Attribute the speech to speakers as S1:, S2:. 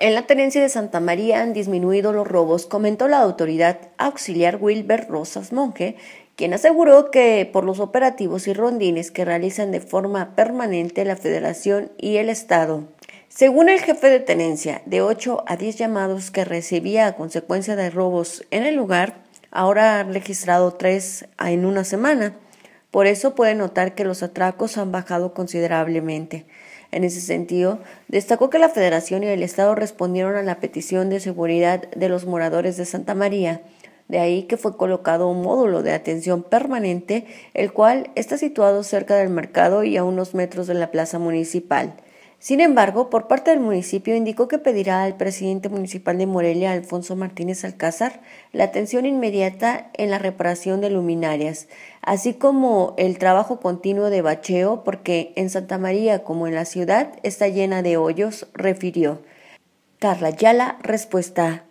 S1: En la tenencia de Santa María han disminuido los robos, comentó la autoridad auxiliar Wilber Rosas Monge, quien aseguró que por los operativos y rondines que realizan de forma permanente la Federación y el Estado. Según el jefe de tenencia, de 8 a 10 llamados que recibía a consecuencia de robos en el lugar, ahora han registrado 3 en una semana. Por eso puede notar que los atracos han bajado considerablemente. En ese sentido, destacó que la Federación y el Estado respondieron a la petición de seguridad de los moradores de Santa María. De ahí que fue colocado un módulo de atención permanente, el cual está situado cerca del mercado y a unos metros de la plaza municipal. Sin embargo, por parte del municipio indicó que pedirá al presidente municipal de Morelia, Alfonso Martínez Alcázar, la atención inmediata en la reparación de luminarias, así como el trabajo continuo de bacheo, porque en Santa María como en la ciudad está llena de hoyos, refirió. Carla Yala, respuesta.